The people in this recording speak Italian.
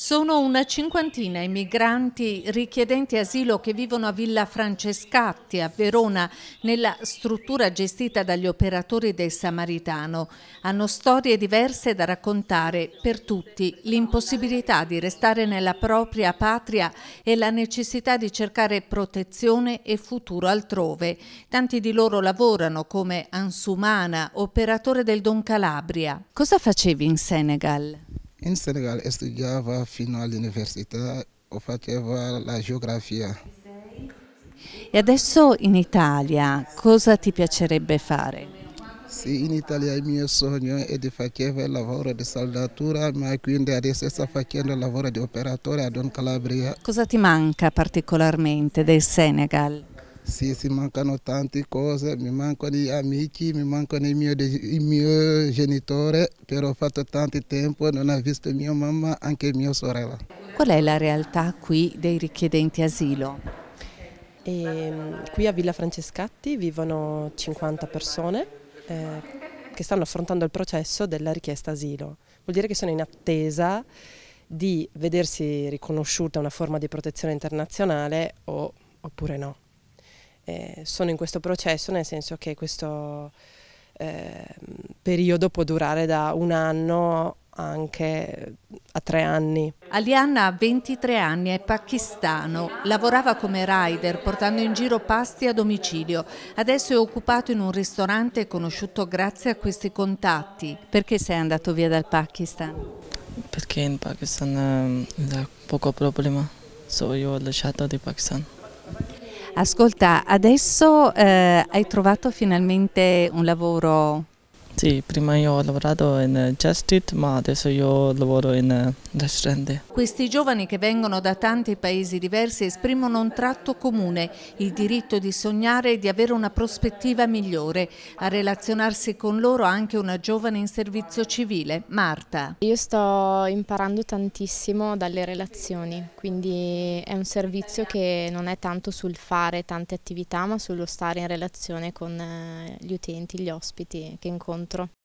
Sono una cinquantina i migranti richiedenti asilo che vivono a Villa Francescatti a Verona nella struttura gestita dagli operatori del Samaritano. Hanno storie diverse da raccontare per tutti, l'impossibilità di restare nella propria patria e la necessità di cercare protezione e futuro altrove. Tanti di loro lavorano come Ansumana, operatore del Don Calabria. Cosa facevi in Senegal? In Senegal studiava fino all'università o faceva la geografia. E adesso in Italia cosa ti piacerebbe fare? Sì, in Italia il mio sogno è di fare il lavoro di saldatura, ma quindi adesso sto facendo il lavoro di operatore a Don Calabria. Cosa ti manca particolarmente del Senegal? Sì, si mancano tante cose, mi mancano gli amici, mi mancano i miei, i genitori, però ho fatto tanto tempo, non ho visto mia mamma, anche mia sorella. Qual è la realtà qui dei richiedenti asilo? E, ehm, qui a Villa Francescatti vivono 50 persone eh, che stanno affrontando il processo della richiesta asilo. Vuol dire che sono in attesa di vedersi riconosciuta una forma di protezione internazionale o, oppure no eh, sono in questo processo, nel senso che questo eh, periodo può durare da un anno anche eh, a tre anni. Aliana ha 23 anni, è pakistano, lavorava come rider portando in giro pasti a domicilio. Adesso è occupato in un ristorante conosciuto grazie a questi contatti. Perché sei andato via dal Pakistan? Perché in Pakistan è eh, poco problema, so io ho lasciato di Pakistan. Ascolta, adesso eh, hai trovato finalmente un lavoro sì, prima io ho lavorato in Justit, ma adesso io lavoro in ristorante. Questi giovani che vengono da tanti paesi diversi esprimono un tratto comune, il diritto di sognare e di avere una prospettiva migliore. A relazionarsi con loro anche una giovane in servizio civile, Marta. Io sto imparando tantissimo dalle relazioni, quindi è un servizio che non è tanto sul fare tante attività, ma sullo stare in relazione con eh, gli utenti, gli ospiti che incontro incontro